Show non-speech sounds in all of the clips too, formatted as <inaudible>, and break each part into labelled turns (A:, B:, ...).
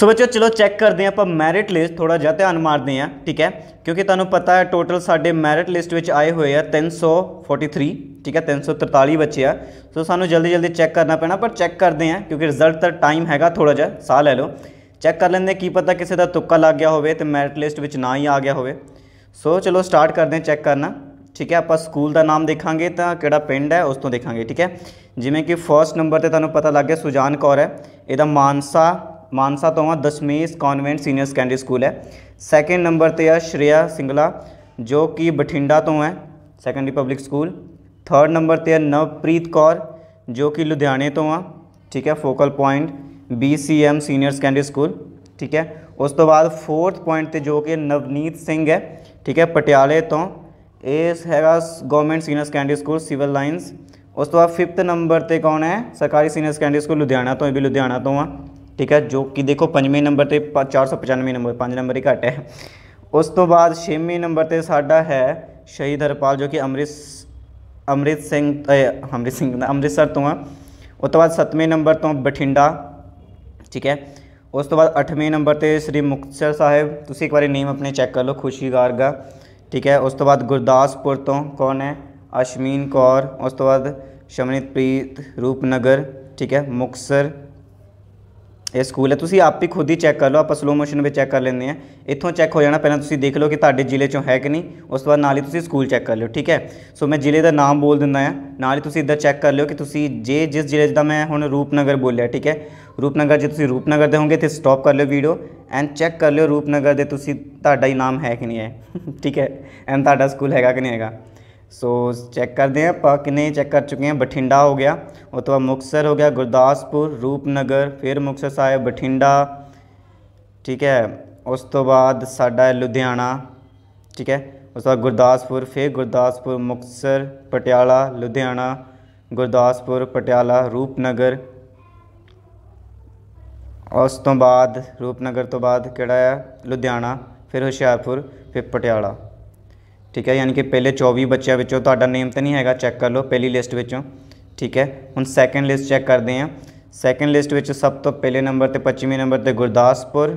A: ਸੋ ਬੱਚਿਓ ਚਲੋ ਚੈੱਕ ਕਰਦੇ ਆਂ ਆਪਾਂ ਮੈਰਿਟ ਲਿਸਟ ਥੋੜਾ ਜਿਹਾ ਧਿਆਨ ਮਾਰਦੇ ਆਂ ਠੀਕ ਹੈ ਕਿਉਂਕਿ ਤੁਹਾਨੂੰ ਪਤਾ ਹੈ ਟੋਟਲ ਸਾਡੇ ਮੈਰਿਟ ਲਿਸਟ ਵਿੱਚ ਆਏ ਹੋਏ ਆ 343 ਠੀਕ ਹੈ 343 ਬੱਚੇ ਆ ਸੋ ਸਾਨੂੰ ਜਲਦੀ ਜਲਦੀ ਚੈੱਕ ਕਰਨਾ ਪੈਣਾ ਪਰ ਚੈੱਕ ਕਰਦੇ ਆਂ ਕਿਉਂਕਿ ਰਿਜ਼ਲਟ ਦਾ ਟਾਈਮ ਹੈਗਾ ਥੋੜਾ ਜਿਹਾ ਸਾਹ ਲੈ ਲਓ ਚੈੱਕ ਕਰ ਲੈਂਦੇ ਕੀ ਪਤਾ ਕਿਸੇ ਦਾ ਤੁੱਕਾ ਲੱਗ ਗਿਆ ਹੋਵੇ ਤੇ ਮੈਰਿਟ ਲਿਸਟ ਵਿੱਚ ਨਾ ਹੀ ਆ ਗਿਆ ਹੋਵੇ ਸੋ ਚਲੋ ਸਟਾਰਟ ਕਰਦੇ ਆਂ ਚੈੱਕ ਕਰਨਾ ਠੀਕ ਹੈ ਆਪਾਂ ਸਕੂਲ ਦਾ ਨਾਮ ਦੇਖਾਂਗੇ ਤਾਂ ਕਿਹੜਾ ਪਿੰਡ ਹੈ ਉਸ ਤੋਂ ਦੇਖਾਂਗੇ ਠੀਕ ਹੈ ਜਿਵੇਂ ਕਿ ਫਰਸਟ ਨੰਬਰ ਤੇ ਤੁਹਾਨੂੰ ਪਤਾ ਲੱਗ ਗਿਆ ਸੁਜਾਨ ਕੌਰ ਹੈ ਇਹਦਾ ਮਾਨਸਾ ਮਾਨਸਾ ਤੋਂ ਆ Dashmesh convent senior secondary school ਹੈ ਸੈਕੰਡ ਨੰਬਰ ਤੇ ਆ ਸ਼੍ਰੇਆ ਸਿੰਗਲਾ ਜੋ ਕਿ ਬਠਿੰਡਾ ਤੋਂ ਹੈ secondary public school third number ਤੇ ਆ ਨਵਪ੍ਰੀਤ ਕੌਰ ਜੋ ਕਿ ਲੁਧਿਆਣੇ ਤੋਂ ਆ ਠੀਕ ਹੈ focal point BCM senior secondary school ਠੀਕ ਹੈ ਉਸ ਤੋਂ ਬਾਅਦ ਫੋਰਥ ਪੁਆਇੰਟ ਤੇ ਜੋ ਕਿ ਨਵਨੀਤ ਸਿੰਘ ਹੈ ਠੀਕ ਹੈ ਪਟਿਆਲੇ ਤੋਂ ਇਹ ਹੈਗਾ government senior secondary school civil lines ਉਸ ਤੋਂ ਬਾਅਦ ਫਿਫਥ ਨੰਬਰ ਤੇ ਕੌਣ ਹੈ ਸਰਕਾਰੀ ਸੀਨੀਅਰ ਸੈਕੰਡਰੀ ਸਕੂਲ ਲੁਧਿਆਣਾ ਤੋਂ ਇਹ ਵੀ ਲੁਧਿਆਣਾ ਤੋਂ ਆ ਠੀਕ ਹੈ ਜੋ ਕਿ ਦੇਖੋ ਪੰਜਵੇਂ ਨੰਬਰ ਤੇ 495 ਨੰਬਰ 5 ਨੰਬਰ ਹੀ ਘੱਟ ਹੈ ਉਸ ਤੋਂ ਬਾਅਦ ਛੇਵੇਂ ਨੰਬਰ ਤੇ ਸਾਡਾ ਹੈ ਸ਼ਹੀਦ ਹਰਪਾਲ ਜੋ ਕਿ ਅੰਮ੍ਰਿਤ ਅੰਮ੍ਰਿਤ ਸਿੰਘ ਅੰਮ੍ਰਿਤ ਸਿੰਘ ਅੰਮ੍ਰਿਤਸਰ ਤੋਂ ਆ ਉਸ ਤੋਂ ਬਾਅਦ ਸੱਤਵੇਂ ਨੰਬਰ ਤੋਂ ਬਠਿੰਡਾ ਠੀਕ ਹੈ ਉਸ ਤੋਂ ਬਾਅਦ 8ਵੇਂ ਨੰਬਰ ਤੇ ਸ੍ਰੀ ਮੁਕਤਸਰ ਸਾਹਿਬ ਤੁਸੀਂ ਇੱਕ ਵਾਰੀ ਨੇਮ ਆਪਣੇ ਚੈੱਕ ਕਰ ਲਓ ਖੁਸ਼ੀ ਗਾਰਗਾ ਠੀਕ ਹੈ ਉਸ ਤੋਂ ਬਾਅਦ ਗੁਰਦਾਸਪੁਰ ਤੋਂ ਕੌਣ ਹੈ ਅਸ਼ਮੀਨ ਕੌਰ ਉਸ ਤੋਂ ਬਾਅਦ ਸ਼ਮਨਿਤ ਪ੍ਰੀਤ ਰੂਪਨਗਰ ਠੀਕ ਹੈ ਮੁਕਸਰ ਇਹ ਸਕੂਲ ਹੈ ਤੁਸੀਂ ਆਪ ਹੀ ਖੁਦ ਹੀ ਚੈੱਕ ਕਰ ਲਓ ਆਪਾਂ ਸਲੋ ਮੋਸ਼ਨ ਵਿੱਚ ਚੈੱਕ ਕਰ ਲੈਂਦੇ ਆ ਇੱਥੋਂ ਚੈੱਕ ਹੋ ਜਾਣਾ ਪਹਿਲਾਂ ਤੁਸੀਂ ਦੇਖ ਲਓ ਕਿ ਤੁਹਾਡੇ ਜ਼ਿਲ੍ਹੇ ਚੋਂ ਹੈ ਕਿ ਨਹੀਂ ਉਸ ਤੋਂ ਬਾਅਦ ਨਾਲ ਹੀ ਤੁਸੀਂ ਸਕੂਲ ਚੈੱਕ ਕਰ ਲਿਓ ਠੀਕ ਹੈ ਸੋ ਮੈਂ ਜ਼ਿਲ੍ਹੇ ਦਾ ਨਾਮ ਬੋਲ ਦਿੰਦਾ ਆ ਨਾਲ ਹੀ ਤੁਸੀਂ ਇੱਧਰ ਚੈੱਕ ਕਰ ਲਿਓ ਕਿ ਤੁਸੀਂ ਜੇ ਜਿਸ ਜ਼ਿਲ੍ਹੇ ਦਾ ਮੈਂ ਹੁਣ ਰੂਪਨਗਰ ਬੋਲਿਆ ਠੀਕ ਹੈ ਰੂਪਨਗਰ ਜੇ ਤੁਸੀਂ ਰੂਪਨਗਰ ਦੇ ਹੋਗੇ ਤੇ ਸਟਾਪ ਕਰ ਲਿਓ ਵੀਡੀਓ ਐਂਡ ਚੈੱਕ ਕਰ ਲਿਓ ਰੂਪਨਗਰ ਦੇ ਤੁਸੀਂ ਤੁਹਾਡਾ ਹੀ ਨਾਮ ਹੈ ਕਿ ਨਹੀਂ ਹੈ <laughs> ਠੀਕ ਹੈ ਐਂਡ ਤੁਹਾਡਾ ਸਕੂਲ ਹੈਗਾ ਕਿ ਨਹੀਂ ਹੈਗਾ ਸੋ ਚੈੱਕ ਕਰਦੇ ਆਂ ਆਪਾਂ ਕਿੰਨੇ ਚੈੱਕ ਕਰ ਚੁੱਕੇ ਆਂ ਬਠਿੰਡਾ ਹੋ ਗਿਆ ਉਹ ਤੋਂ ਬਾਅਦ ਮੁਕਸਰ ਹੋ ਗਿਆ ਗੁਰਦਾਸਪੁਰ ਰੂਪਨਗਰ ਫਿਰ ਮੁਕਸਰ ਸਾਹਿਬ ਬਠਿੰਡਾ ਠੀਕ ਹੈ ਉਸ ਤੋਂ ਬਾਅਦ ਸਾਡਾ ਲੁਧਿਆਣਾ ਠੀਕ ਹੈ ਉਸ ਤੋਂ ਬਾਅਦ ਗੁਰਦਾਸਪੁਰ ਫਿਰ ਗੁਰਦਾਸਪੁਰ ਮੁਕਸਰ ਪਟਿਆਲਾ ਲੁਧਿਆਣਾ ਗੁਰਦਾਸਪੁਰ ਪਟਿਆਲਾ ਰੂਪਨਗਰ ਉਸ ਤੋਂ ਬਾਅਦ ਰੂਪਨਗਰ ਤੋਂ ਬਾਅਦ ਕਿਹੜਾ ਹੈ ਲੁਧਿਆਣਾ ਫਿਰ ਹੁਸ਼ਿਆਰਪੁਰ ਫਿਰ ਪਟਿਆਲਾ ਠੀਕ ਹੈ ਯਾਨੀ ਕਿ ਪਹਿਲੇ 24 ਬੱਚਿਆਂ ਵਿੱਚੋਂ ਤੁਹਾਡਾ ਨੇਮ ਤਾਂ ਨਹੀਂ ਹੈਗਾ ਚੈੱਕ ਕਰ ਲਓ ਪਹਿਲੀ ਲਿਸਟ ਵਿੱਚੋਂ ਠੀਕ ਹੈ ਹੁਣ ਸੈਕੰਡ ਲਿਸਟ ਚੈੱਕ ਕਰਦੇ ਹਾਂ ਸੈਕੰਡ ਲਿਸਟ ਵਿੱਚ ਸਭ ਤੋਂ ਪਹਿਲੇ ਨੰਬਰ ਤੇ 25ਵੇਂ ਨੰਬਰ ਤੇ ਗੁਰਦਾਸਪੁਰ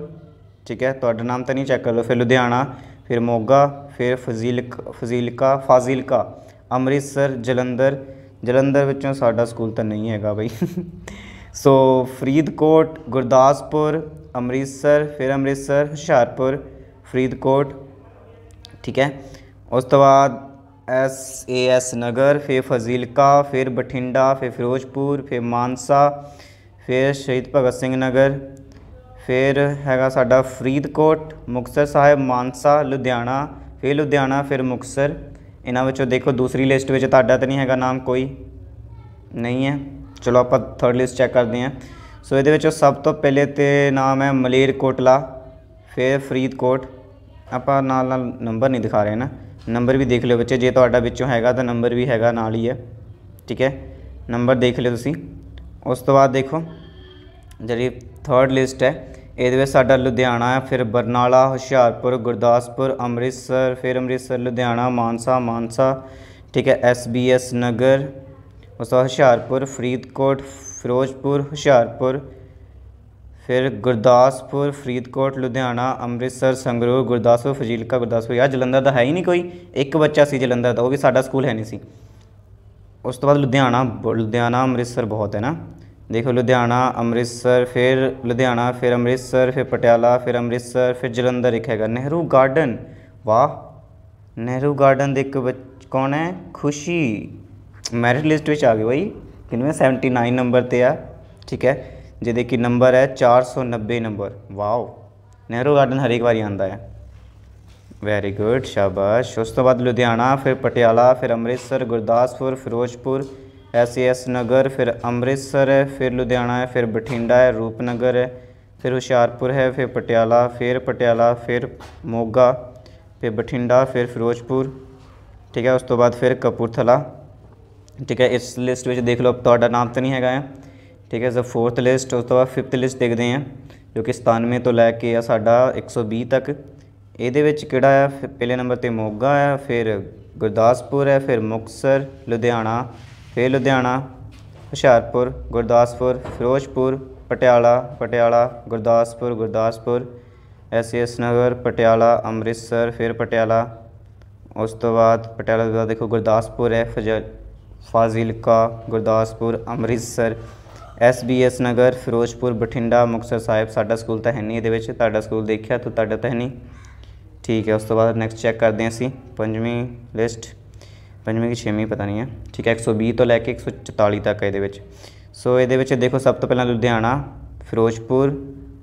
A: ਠੀਕ ਹੈ ਤੁਹਾਡਾ ਨਾਮ ਤਾਂ ਨਹੀਂ ਚੈੱਕ ਕਰ ਲਓ ਫਿਰ ਲੁਧਿਆਣਾ ਫਿਰ ਮੋਗਾ ਫਿਰ ਫਜ਼ੀਲਕ ਫਜ਼ੀਲਕਾ ਫਾਜ਼ਿਲਕਾ ਅੰਮ੍ਰਿਤਸਰ ਜਲੰਧਰ ਜਲੰਧਰ ਵਿੱਚੋਂ ਸਾਡਾ ਸਕੂਲ ਤਾਂ ਨਹੀਂ ਹੈਗਾ ਬਈ ਸੋ <laughs> ਫਰੀਦਕੋਟ ਗੁਰਦਾਸਪੁਰ ਅੰਮ੍ਰਿਤਸਰ ਫਿਰ ਅੰਮ੍ਰਿਤਸਰ ਹੁਸ਼ਿਆਰਪੁਰ ਫਰੀਦਕੋਟ ਠੀਕ ਹੈ ਉਸ ਤੋਂ ਬਾਅਦ ਐਸ ਏ ਐਸ ਨਗਰ ਫਿਰ ਫਜ਼ੀਲਕਾ ਫਿਰ ਬਠਿੰਡਾ ਫਿਰ ਫਿਰੋਜ਼ਪੁਰ ਫਿਰ ਮਾਨਸਾ ਫਿਰ ਸ਼ਹੀਦ ਭਗਤ ਸਿੰਘ ਨਗਰ ਫਿਰ ਹੈਗਾ ਸਾਡਾ ਫਰੀਦਕੋਟ ਮੁਕਸਰ ਸਾਹਿਬ ਮਾਨਸਾ ਲੁਧਿਆਣਾ ਫਿਰ ਲੁਧਿਆਣਾ ਫਿਰ ਮੁਕਸਰ ਇਹਨਾਂ ਵਿੱਚੋਂ ਦੇਖੋ ਦੂਸਰੀ ਲਿਸਟ ਵਿੱਚ ਤੁਹਾਡਾ ਤਾਂ ਨਹੀਂ ਹੈਗਾ ਨਾਮ ਕੋਈ ਨਹੀਂ ਹੈ ਚਲੋ ਆਪਾਂ ਥਰਡ ਲਿਸਟ ਚੈੱਕ ਕਰਦੇ ਹਾਂ ਸੋ ਇਹਦੇ ਵਿੱਚੋਂ ਸਭ ਤੋਂ ਪਹਿਲੇ ਤੇ ਨਾਮ ਹੈ ਮਲੇਰਕੋਟਲਾ ਫਿਰ ਫਰੀਦਕੋਟ ਆਪਾਂ ਨਾਲ ਨਾਲ ਨੰਬਰ ਨਹੀਂ ਦਿਖਾ ਰਹੇ ਨਾ ਨੰਬਰ ਵੀ ਦੇਖ ਲਿਓ ਬੱਚੇ ਜੇ ਤੁਹਾਡਾ ਵਿੱਚੋਂ ਹੈਗਾ ਤਾਂ ਨੰਬਰ ਵੀ ਹੈਗਾ ਨਾਲ ਹੀ ਹੈ ਠੀਕ ਹੈ ਨੰਬਰ ਦੇਖ ਲਿਓ ਤੁਸੀਂ ਉਸ ਤੋਂ ਬਾਅਦ ਦੇਖੋ ਜਿਹੜੀ ਥਰਡ ਲਿਸਟ ਹੈ ਇਹਦੇ ਵਿੱਚ ਸਾਡਾ ਲੁਧਿਆਣਾ ਹੈ ਫਿਰ ਬਰਨਾਲਾ ਹੁਸ਼ਿਆਰਪੁਰ ਗੁਰਦਾਸਪੁਰ ਅੰਮ੍ਰਿਤਸਰ ਫਿਰ ਅੰਮ੍ਰਿਤਸਰ ਲੁਧਿਆਣਾ ਮਾਨਸਾ ਮਾਨਸਾ ਠੀਕ ਹੈ ਐਸਬੀਐਸ ਨਗਰ ਉਸ ਤੋਂ ਹੁਸ਼ਿਆਰਪੁਰ ਫਰੀਦਕੋਟ ਫਿਰੋਜ਼ਪੁਰ ਹੁਸ਼ਿਆਰਪੁਰ ਫਿਰ ਗੁਰਦਾਸਪੁਰ ਫਰੀਦਕੋਟ ਲੁਧਿਆਣਾ ਅੰਮ੍ਰਿਤਸਰ ਸੰਗਰੂਰ ਗੁਰਦਾਸਪੁਰ ਫਜ਼ੀਲਕਾ ਗੁਰਦਾਸਪੁਰ ਯਾਰ ਜਲੰਧਰ ਦਾ ਹੈ ਹੀ ਨਹੀਂ ਕੋਈ ਇੱਕ ਬੱਚਾ ਸੀ ਜਲੰਧਰ ਦਾ ਉਹ ਵੀ ਸਾਡਾ ਸਕੂਲ ਹੈ ਨਹੀਂ ਸੀ ਉਸ ਤੋਂ ਬਾਅਦ ਲੁਧਿਆਣਾ ਲੁਧਿਆਣਾ ਅੰਮ੍ਰਿਤਸਰ ਬਹੁਤ ਹੈ ਨਾ ਦੇਖੋ ਲੁਧਿਆਣਾ ਅੰਮ੍ਰਿਤਸਰ ਫਿਰ ਲੁਧਿਆਣਾ ਫਿਰ ਅੰਮ੍ਰਿਤਸਰ ਫਿਰ ਪਟਿਆਲਾ ਫਿਰ ਅੰਮ੍ਰਿਤਸਰ ਫਿਰ ਜਲੰਧਰ ਇੱਕ ਹੈਗਾ ਨਹਿਰੂ ਗਾਰਡਨ ਵਾਹ ਨਹਿਰੂ ਗਾਰਡਨ ਦੇ ਇੱਕ ਕੌਣ ਹੈ ਖੁਸ਼ੀ ਮੈਰਿਟ ਲਿਸਟ ਵਿੱਚ ਆ ਗਈ ਬਈ ਕਿੰਨੇ 79 ਨੰਬਰ ਤੇ ਆ ਠੀਕ ਹੈ ਜਿਹਦੇ ਕਿ ਨੰਬਰ ਹੈ 490 ਨੰਬਰ ਵਾਓ ਨਹਿਰੂ ਗਾਰਡਨ ਹਰ ਇੱਕ ਵਾਰੀ ਆਂਦਾ ਹੈ ਵੈਰੀ ਗੁੱਡ ਸ਼ਾਬਾਸ਼ ਉਸ ਤੋਂ ਬਾਅਦ ਲੁਧਿਆਣਾ ਫਿਰ ਪਟਿਆਲਾ ਫਿਰ ਅੰਮ੍ਰਿਤਸਰ ਗੁਰਦਾਸਪੁਰ ਫਿਰੋਜ਼ਪੁਰ ਐਸਐਸ ਨਗਰ ਫਿਰ ਅੰਮ੍ਰਿਤਸਰ ਹੈ ਫਿਰ ਲੁਧਿਆਣਾ ਹੈ ਫਿਰ ਬਠਿੰਡਾ ਹੈ ਰੂਪਨਗਰ ਹੈ ਫਿਰ ਹੁਸ਼ਿਆਰਪੁਰ ਹੈ ਫਿਰ ਪਟਿਆਲਾ ਫਿਰ ਪਟਿਆਲਾ ਫਿਰ ਮੋਗਾ ਫਿਰ ਬਠਿੰਡਾ ਫਿਰ ਫਿਰੋਜ਼ਪੁਰ ਠੀਕ ਹੈ ਉਸ ਤੋਂ ਬਾਅਦ ਫਿਰ ਕਪੂਰਥਲਾ ਠੀਕ ਹੈ ਇਸ ਲਿਸਟ ਵਿੱਚ ਦੇਖ ਲਓ ਤੁਹਾਡਾ ਨਾਮ ਤਾਂ ਨਹੀਂ ਹੈਗਾ ਹੈ ਠੀਕ ਹੈ ਜੇ ਫੋਰਥ ਲਿਸਟ ਉਸ ਤੋਂ ਬਾਅਦ ਫਿਫਥ ਲਿਸਟ ਦੇਖਦੇ ਹਾਂ ਜੋ ਕਿ 97 ਤੋਂ ਲੈ ਕੇ ਆ ਸਾਡਾ 120 ਤੱਕ ਇਹਦੇ ਵਿੱਚ ਕਿਹੜਾ ਆ ਪਹਿਲੇ ਨੰਬਰ ਤੇ ਮੋਗਾ ਆ ਫਿਰ ਗੁਰਦਾਸਪੁਰ ਹੈ ਫਿਰ ਮੁਕਸਰ ਲੁਧਿਆਣਾ ਫਿਰ ਲੁਧਿਆਣਾ ਹੁਸ਼ਿਆਰਪੁਰ ਗੁਰਦਾਸਪੁਰ ਫਿਰੋਜ਼ਪੁਰ ਪਟਿਆਲਾ ਪਟਿਆਲਾ ਗੁਰਦਾਸਪੁਰ ਗੁਰਦਾਸਪੁਰ ਐਸਐਸ ਨਗਰ ਪਟਿਆਲਾ ਅੰਮ੍ਰਿਤਸਰ ਫਿਰ ਪਟਿਆਲਾ ਉਸ ਤੋਂ ਬਾਅਦ ਪਟਿਆਲਾ ਦੇਖੋ ਗੁਰਦਾਸਪੁਰ ਹੈ Fazal Fazilka Gurdaspur Amritsar S B S Nagar Ferozepur Bathinda Muktsar Sahib ਸਾਡਾ ਸਕੂਲ ਤਾਂ ਹੈ ਨਹੀਂ ਇਹਦੇ ਵਿੱਚ ਤੁਹਾਡਾ ਸਕੂਲ ਦੇਖਿਆ ਤਾਂ ਤੁਹਾਡਾ ਤਾਂ ਹੈ ਨਹੀਂ ਠੀਕ ਹੈ ਉਸ ਤੋਂ ਬਾਅਦ ਨੈਕਸਟ ਚੈੱਕ ਕਰਦੇ ਹਾਂ ਅਸੀਂ ਪੰਜਵੀਂ ਲਿਸਟ ਪੰਜਵੀਂ ਕਿ ਛੇਵੀਂ ਪਤਾ ਨਹੀਂ ਹੈ ਠੀਕ ਹੈ 120 ਤੋਂ ਲੈ ਕੇ 144 ਤੱਕ ਇਹਦੇ ਵਿੱਚ ਸੋ ਇਹਦੇ ਵਿੱਚ ਦੇਖੋ ਸਭ ਤੋਂ ਪਹਿਲਾਂ ਲੁਧਿਆਣਾ ਫਿਰੋਜ਼ਪੁਰ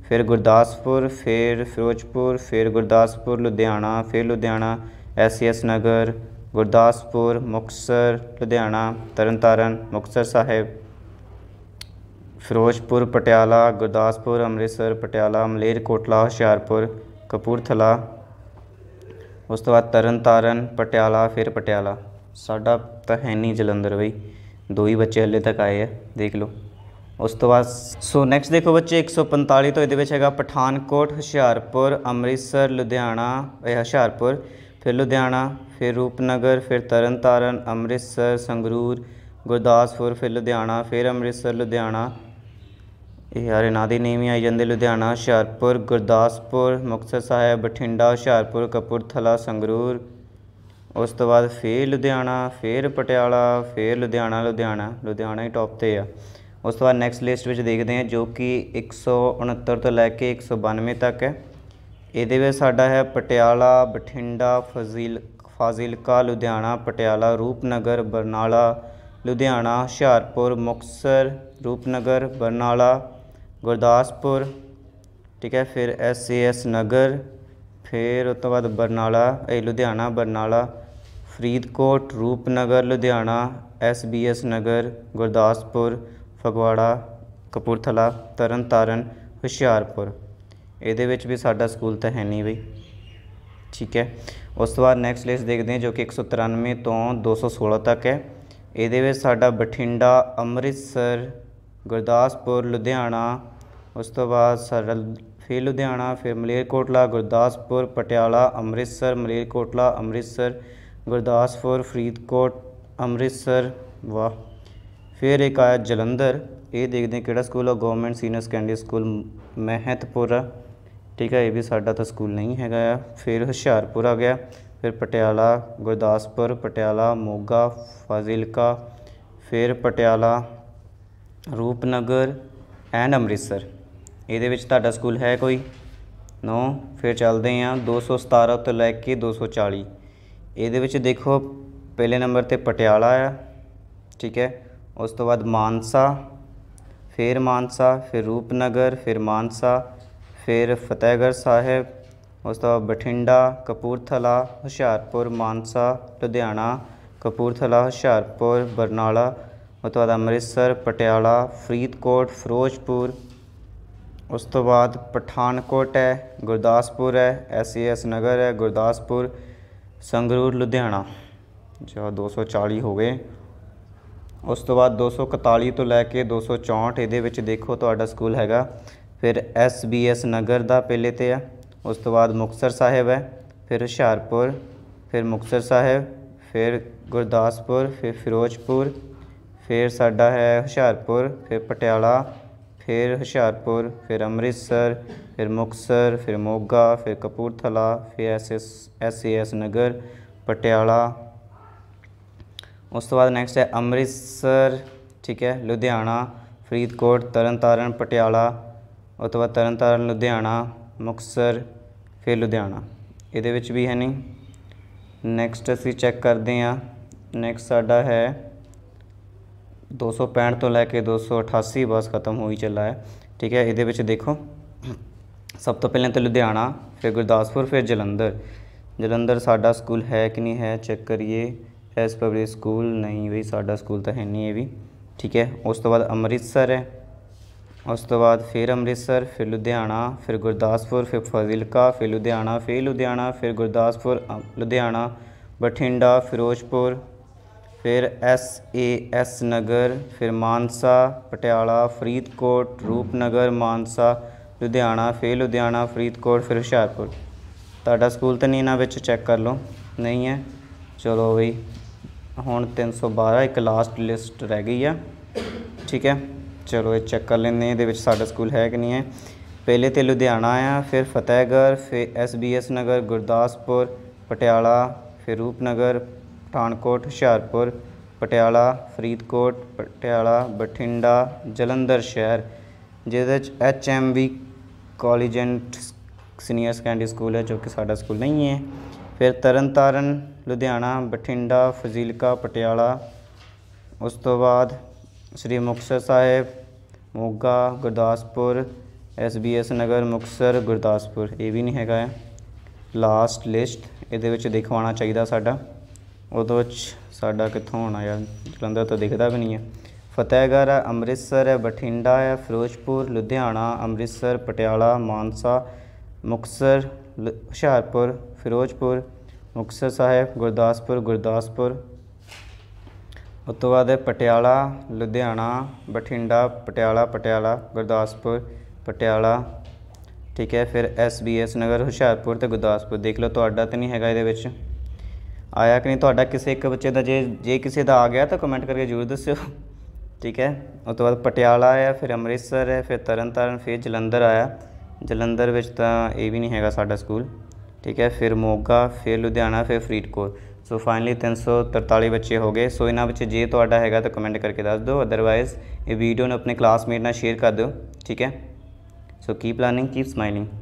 A: ਫਿਰ ਗੁਰਦਾਸਪੁਰ ਫਿਰ ਫਿਰੋਜ਼ਪੁਰ ਫਿਰ ਗੁਰਦਾਸਪੁਰ ਲੁਧਿਆਣਾ ਫਿਰ ਲੁਧਿਆਣਾ ਐਸਐਸ ਨਗਰ ਗੁਰਦਾਸਪੁਰ ਮੁਕਸਰ ਲੁਧਿਆਣਾ ਤਰਨਤਾਰਨ ਮੁਕਸਰ ਸਾਹਿਬ ਫਿਰੋਜ਼ਪੁਰ ਪਟਿਆਲਾ ਗੁਰਦਾਸਪੁਰ ਅੰਮ੍ਰਿਤਸਰ ਪਟਿਆਲਾ ਮਲੇਰਕੋਟਲਾ ਹੁਸ਼ਿਆਰਪੁਰ ਕਪੂਰਥਲਾ ਉਸ ਤੋਂ ਬਾਅਦ ਤਰਨਤਾਰਨ ਪਟਿਆਲਾ ਫਿਰ ਪਟਿਆਲਾ ਸਾਡਾ ਤਾਂ ਹੈ ਨਹੀਂ ਜਲੰਧਰ ਬਈ ਦੋ ਹੀ ਬੱਚੇ ਹਲੇ ਤੱਕ ਆਏ ਆ ਦੇਖ ਲਓ ਉਸ ਤੋਂ ਬਾਅਦ ਸੋ ਨੈਕਸਟ ਦੇਖੋ ਬੱਚੇ 145 ਤੋਂ ਇਹਦੇ ਵਿੱਚ ਹੈਗਾ ਪਠਾਨਕੋਟ ਹੁਸ਼ਿਆਰਪੁਰ ਅੰਮ੍ਰਿਤਸਰ ਲੁਧਿਆਣਾ ਇਹ ਹੁਸ਼ਿਆਰਪੁਰ ਫਿਰ ਲੁਧਿਆਣਾ ਫਿਰ ਰੂਪਨਗਰ ਫਿਰ ਤਰਨਤਾਰਨ ਅੰਮ੍ਰਿਤਸਰ ਸੰਗਰੂਰ ਗੁਰਦਾਸਪੁਰ ਫਿਰ ਲੁਧਿਆਣਾ ਫਿਰ ਅੰਮ੍ਰਿਤਸਰ ਲੁਧਿਆਣਾ ਇਹ ਯਾਰ ਇਹਨਾਂ ਦੇ ਨੇਮ ਹੀ ਆਈ ਜਾਂਦੇ ਲੁਧਿਆਣਾ ਹੁਸ਼ਿਆਰਪੁਰ ਗੁਰਦਾਸਪੁਰ ਮੁਕਤਸਰ ਸਾਹਿਬ ਬਠਿੰਡਾ ਹੁਸ਼ਿਆਰਪੁਰ ਕਪੂਰਥਲਾ ਸੰਗਰੂਰ ਉਸ ਤੋਂ ਬਾਅਦ ਫੇਰ ਲੁਧਿਆਣਾ ਫੇਰ ਪਟਿਆਲਾ ਫੇਰ ਲੁਧਿਆਣਾ ਲੁਧਿਆਣਾ ਲੁਧਿਆਣਾ ਹੀ ਟੌਪ ਤੇ ਆ ਉਸ ਤੋਂ ਬਾਅਦ ਨੈਕਸਟ ਲਿਸਟ ਵਿੱਚ ਦੇਖਦੇ ਹਾਂ ਜੋ ਕਿ 169 ਤੋਂ ਲੈ ਕੇ 192 ਤੱਕ ਹੈ ਇਹਦੇ ਵਿੱਚ ਸਾਡਾ ਹੈ ਪਟਿਆਲਾ ਬਠਿੰਡਾ ਫਜ਼ੀਲ ਫਾਜ਼ਿਲਕਾ ਲੁਧਿਆਣਾ ਪਟਿਆਲਾ ਰੂਪਨਗਰ ਬਰਨਾਲਾ ਲੁਧਿਆਣਾ ਹੁਸ਼ਿਆਰਪੁਰ ਮੁਕਸਰ ਰੂਪਨਗਰ ਬਰਨਾਲਾ ਗੁਰਦਾਸਪੁਰ ਠੀਕ ਹੈ ਫਿਰ ਐਸ ਏ ਐਸ ਨਗਰ ਫਿਰ ਉਸ ਤੋਂ ਬਾਅਦ ਬਰਨਾਲਾ ਇਹ Ludhiana Barnala Faridkot Rupnagar Ludhiana S B S Nagar Gurdaspur Phagwara Kapurthala Tarn Taran Hoshiarpur ਇਹਦੇ ਵਿੱਚ ਵੀ ਸਾਡਾ ਸਕੂਲ ਤਾਂ ਹੈ ਨਹੀਂ ਬਈ ਠੀਕ ਹੈ ਉਸ ਤੋਂ ਬਾਅਦ ਨੈਕਸਟ ਲਿਸਟ ਦੇਖਦੇ ਹਾਂ ਜੋ ਕਿ 193 ਤੋਂ 216 ਤੱਕ ਹੈ ਇਹਦੇ ਵਿੱਚ ਸਾਡਾ ਬਠਿੰਡਾ ਅੰਮ੍ਰਿਤਸਰ ਗੁਰਦਾਸਪੁਰ ਲੁਧਿਆਣਾ ਉਸ ਤੋਂ ਬਾਅਦ ਸਾਡਾ ਫਿਰ ਲੁਧਿਆਣਾ ਫਿਰ ਮਲੇਰਕੋਟਲਾ ਗੁਰਦਾਸਪੁਰ ਪਟਿਆਲਾ ਅੰਮ੍ਰਿਤਸਰ ਮਲੇਰਕੋਟਲਾ ਅੰਮ੍ਰਿਤਸਰ ਗੁਰਦਾਸਪੁਰ ਫਰੀਦਕੋਟ ਅੰਮ੍ਰਿਤਸਰ ਵਾਹ ਫਿਰ ਇੱਕ ਆਇਆ ਜਲੰਧਰ ਇਹ ਦੇਖਦੇ ਕਿਹੜਾ ਸਕੂਲ ਹੈ government senior secondary school Mehtpura ਠੀਕ ਹੈ ਇਹ ਵੀ ਸਾਡਾ ਤਾਂ ਸਕੂਲ ਨਹੀਂ ਹੈਗਾ ਆ ਫਿਰ ਹੁਸ਼ਿਆਰਪੁਰ ਆ ਗਿਆ ਫਿਰ ਪਟਿਆਲਾ ਗੁਰਦਾਸਪੁਰ ਪਟਿਆਲਾ ਮੋਗਾ ਫਾਜ਼ਿਲਕਾ ਫਿਰ ਪਟਿਆਲਾ ਰੂਪਨਗਰ ਐਂਡ ਅੰਮ੍ਰਿਤਸਰ ਇਹਦੇ ਵਿੱਚ ਤੁਹਾਡਾ ਸਕੂਲ ਹੈ ਕੋਈ ਨੋ ਫਿਰ ਚੱਲਦੇ ਆ 217 ਤੋਂ ਲੈ ਕੇ 240 ਇਹਦੇ ਵਿੱਚ ਦੇਖੋ ਪਹਿਲੇ ਨੰਬਰ ਤੇ ਪਟਿਆਲਾ ਆ ਠੀਕ ਹੈ ਉਸ ਤੋਂ ਬਾਅਦ ਮਾਨਸਾ ਫਿਰ ਮਾਨਸਾ ਫਿਰ ਰੂਪਨਗਰ ਫਿਰ ਮਾਨਸਾ ਫਿਰ ਫਤਿਹਗੜ੍ਹ ਸਾਹਿਬ ਉਸ ਤੋਂ ਬਾਅਦ ਬਠਿੰਡਾ ਕਪੂਰਥਲਾ ਹੁਸ਼ਿਆਰਪੁਰ ਮਾਨਸਾ ਲੁਧਿਆਣਾ ਕਪੂਰਥਲਾ ਹੁਸ਼ਿਆਰਪੁਰ ਬਰਨਾਲਾ ਉਸ ਤੋਂ ਬਾਅਦ ਅੰਮ੍ਰਿਤਸਰ ਪਟਿਆਲਾ ਫਰੀਦਕੋਟ ਫਿਰੋਜ਼ਪੁਰ ਉਸ ਤੋਂ ਬਾਅਦ ਪਠਾਨਕੋਟ ਹੈ ਗੁਰਦਾਸਪੁਰ ਹੈ ਐਸਏਐਸ ਨਗਰ ਹੈ ਗੁਰਦਾਸਪੁਰ ਸੰਗਰੂਰ ਲੁਧਿਆਣਾ ਜੋ 240 ਹੋ ਗਏ ਉਸ ਤੋਂ ਬਾਅਦ 241 ਤੋਂ ਲੈ ਕੇ 264 ਇਹਦੇ ਵਿੱਚ ਦੇਖੋ ਤੁਹਾਡਾ ਸਕੂਲ ਹੈਗਾ ਫਿਰ ਐਸਬੀਐਸ ਨਗਰ ਦਾ ਪਹਿਲੇ ਤੇ ਆ ਉਸ ਤੋਂ ਬਾਅਦ ਮੁਕਸਰ ਸਾਹਿਬ ਹੈ ਫਿਰ ਹੁਸ਼ਿਆਰਪੁਰ ਫਿਰ ਮੁਕਸਰ ਸਾਹਿਬ ਫਿਰ ਗੁਰਦਾਸਪੁਰ ਫਿਰ ਫਿਰੋਜ਼ਪੁਰ ਫਿਰ ਸਾਡਾ ਹੈ ਹੁਸ਼ਿਆਰਪੁਰ ਫਿਰ ਪਟਿਆਲਾ ਫਿਰ ਹੁਸ਼ਿਆਰਪੁਰ ਫਿਰ ਅੰਮ੍ਰਿਤਸਰ ਫਿਰ ਮੁਕਸਰ ਫਿਰ ਮੋਗਾ ਫਿਰ ਕਪੂਰਥਲਾ ਫਿਰ ਐਸਐਸ ਐਸ ਨਗਰ ਪਟਿਆਲਾ ਉਸ ਤੋਂ ਬਾਅਦ ਨੈਕਸਟ ਹੈ ਅੰਮ੍ਰਿਤਸਰ ਠੀਕ ਹੈ ਲੁਧਿਆਣਾ ਫਰੀਦਕੋਟ ਤਰਨਤਾਰਨ ਪਟਿਆਲਾ ਉਸ ਤੋਂ ਬਾਅਦ ਤਰਨਤਾਰਨ ਲੁਧਿਆਣਾ ਮੁਕਸਰ ਫਿਰ ਲੁਧਿਆਣਾ ਇਹਦੇ ਵਿੱਚ ਵੀ ਹੈ ਨਹੀਂ ਨੈਕਸਟ ਅਸੀਂ ਚੈੱਕ ਕਰਦੇ ਹਾਂ ਨੈਕਸਟ ਸਾਡਾ ਹੈ 265 ਤੋਂ ਲੈ ਕੇ 288 ਬੱਸ ਖਤਮ ਹੋਈ ਚੱਲਾ ਹੈ ਠੀਕ ਹੈ ਇਹਦੇ ਵਿੱਚ ਦੇਖੋ ਸਭ ਤੋਂ ਪਹਿਲਾਂ ਤਾਂ ਲੁਧਿਆਣਾ ਫਿਰ ਗੁਰਦਾਸਪੁਰ ਫਿਰ ਜਲੰਧਰ ਜਲੰਧਰ ਸਾਡਾ ਸਕੂਲ ਹੈ ਕਿ ਨਹੀਂ ਹੈ ਚੈੱਕ ਕਰੀਏ ਐਸ ਪਬਲਿਕ ਸਕੂਲ ਨਹੀਂ ਵੀ ਸਾਡਾ ਸਕੂਲ ਤਾਂ ਹੈ ਨਹੀਂ ਇਹ ਵੀ ਠੀਕ ਹੈ ਉਸ ਤੋਂ ਬਾਅਦ ਅੰਮ੍ਰਿਤਸਰ ਹੈ ਉਸ ਤੋਂ ਬਾਅਦ ਫਿਰ ਅੰਮ੍ਰਿਤਸਰ ਫਿਰ ਲੁਧਿਆਣਾ ਫਿਰ ਗੁਰਦਾਸਪੁਰ ਫਿਰ ਫਜ਼ਿਲਕਾ ਫਿਰ ਲੁਧਿਆਣਾ ਫਿਰ ਲੁਧਿਆਣਾ ਫਿਰ ਗੁਰਦਾਸਪੁਰ ਲੁਧਿਆਣਾ ਬਠਿੰਡਾ ਫਿਰੋਜ਼ਪੁਰ ਫਿਰ ਐਸ ਏ ਐਸ ਨਗਰ ਫਿਰ ਮਾਨਸਾ ਪਟਿਆਲਾ ਫਰੀਦਕੋਟ ਰੂਪਨਗਰ ਮਾਨਸਾ ਲੁਧਿਆਣਾ ਫਿਰ ਲੁਧਿਆਣਾ ਫਰੀਦਕੋਟ ਫਿਰ ਹੁਸ਼ਿਆਰਪੁਰ ਤੁਹਾਡਾ ਸਕੂਲ ਤਾਂ ਨਹੀਂ ਇਹਨਾਂ ਵਿੱਚ ਚੈੱਕ ਕਰ ਲਓ ਨਹੀਂ ਹੈ ਚਲੋ ਬਈ ਹੁਣ 312 ਇੱਕ ਲਾਸਟ ਲਿਸਟ ਰਹਿ ਗਈ ਆ ਠੀਕ ਹੈ ਚਲੋ ਇਹ ਚੈੱਕ ਕਰ ਲੈਂਦੇ ਇਹਦੇ ਵਿੱਚ ਸਾਡਾ ਸਕੂਲ ਹੈ ਕਿ ਨਹੀਂ ਹੈ ਪਹਿਲੇ ਤੇ ਲੁਧਿਆਣਾ ਆ ਫਿਰ ਫਤਿਹਗੜ੍ਹ ਫਿਰ ਐਸ ਨਗਰ ਗੁਰਦਾਸਪੁਰ ਪਟਿਆਲਾ ਫਿਰ ਰੂਪਨਗਰ ਪਠਾਨਕੋਟ ਹੁਸ਼ਿਆਰਪੁਰ ਪਟਿਆਲਾ ਫਰੀਦਕੋਟ ਪਟਿਆਲਾ ਬਠਿੰਡਾ ਜਲੰਧਰ ਸ਼ਹਿਰ ਜਿਹਦੇ ਵਿੱਚ H M V collegiate senior secondary school ਹੈ ਜੋ ਕਿ ਸਾਡਾ ਸਕੂਲ ਨਹੀਂ ਹੈ ਫਿਰ ਤਰਨਤਾਰਨ ਲੁਧਿਆਣਾ ਬਠਿੰਡਾ ਫਜ਼ੀਲਕਾ ਪਟਿਆਲਾ ਉਸ ਤੋਂ ਬਾਅਦ ਸ੍ਰੀ ਮੁਕਤਸਰ ਸਾਹਿਬ ਮੋਗਾ ਗੁਰਦਾਸਪੁਰ ਐਸਬੀਐਸ ਨਗਰ ਮੁਕਸਰ ਗੁਰਦਾਸਪੁਰ ਇਹ ਵੀ ਨਹੀਂ ਹੈਗਾ ਲਾਸਟ ਲਿਸਟ ਇਹਦੇ ਵਿੱਚ ਦਿਖਵਾਉਣਾ ਚਾਹੀਦਾ ਸਾਡਾ ਉਦੋਂ ਸਾਡਾ ਕਿੱਥੋਂ ਹੋਣਾ ਯਾਰ ਜਲੰਧਰ ਤੋਂ ਦਿਖਦਾ ਵੀ ਨਹੀਂ ਹੈ ਫਤਿਹਗੜ੍ਹ ਹੈ ਅੰਮ੍ਰਿਤਸਰ ਹੈ ਬਠਿੰਡਾ ਹੈ ਫਿਰੋਜ਼ਪੁਰ ਲੁਧਿਆਣਾ ਅੰਮ੍ਰਿਤਸਰ ਪਟਿਆਲਾ ਮਾਨਸਾ ਮੁਕਸਰ ਹੁਸ਼ਿਆਰਪੁਰ ਫਿਰੋਜ਼ਪੁਰ ਮੁਕਸਰ ਸਾਹਿਬ ਗੁਰਦਾਸਪੁਰ ਗੁਰਦਾਸਪੁਰ ਉਸ ਤੋਂ ਬਾਅਦ ਪਟਿਆਲਾ ਲੁਧਿਆਣਾ ਬਠਿੰਡਾ ਪਟਿਆਲਾ ਪਟਿਆਲਾ ਗੁਰਦਾਸਪੁਰ ਪਟਿਆਲਾ ਠੀਕ ਹੈ ਫਿਰ S B S Nagar Hoshiarpur ਤੇ ਗੁਰਦਾਸਪੁਰ ਦੇਖ ਲਓ ਤੁਹਾਡਾ ਤਾਂ ਨਹੀਂ ਹੈਗਾ ਇਹਦੇ ਵਿੱਚ ਆਇਆ ਕਿ ਨਹੀਂ ਤੁਹਾਡਾ ਕਿਸੇ ਇੱਕ ਬੱਚੇ ਦਾ ਜੇ ਜੇ ਕਿਸੇ ਦਾ ਆ ਗਿਆ ਤਾਂ ਕਮੈਂਟ ਕਰਕੇ ਜ਼ਰੂਰ ਦੱਸਿਓ ਠੀਕ ਹੈ ਉਸ ਤੋਂ ਬਾਅਦ ਪਟਿਆਲਾ ਆਇਆ ਫਿਰ ਅੰਮ੍ਰਿਤਸਰ ਹੈ ਫਿਰ ਤਰਨਤਾਰਨ ਫਿਰ ਜਲੰਧਰ ਆਇਆ ਜਲੰਧਰ ਵਿੱਚ ਤਾਂ ਇਹ ਵੀ ਨਹੀਂ ਹੈਗਾ ਸਾਡਾ ਸਕੂਲ ਠੀਕ ਹੈ ਫਿਰ ਮੋਗਾ ਫਿਰ ਲੁਧਿਆਣਾ ਫਿਰ ਫਰੀਦਕੋਟ ਸੋ ਫਾਈਨਲੀ 343 ਬੱਚੇ ਹੋ ਗਏ ਸੋ ਇਹਨਾਂ ਵਿੱਚ ਜੇ ਤੁਹਾਡਾ ਹੈਗਾ ਤਾਂ ਕਮੈਂਟ ਕਰਕੇ ਦੱਸ ਦਿਓ ਅਦਰਵਾਇਜ਼ ਇਹ ਵੀਡੀਓ ਨੂੰ ਆਪਣੇ ਕਲਾਸਮੇਟ ਨਾਲ ਸ਼ੇਅਰ ਕਰ ਦਿਓ ਠੀਕ ਹੈ so keep learning keep smiling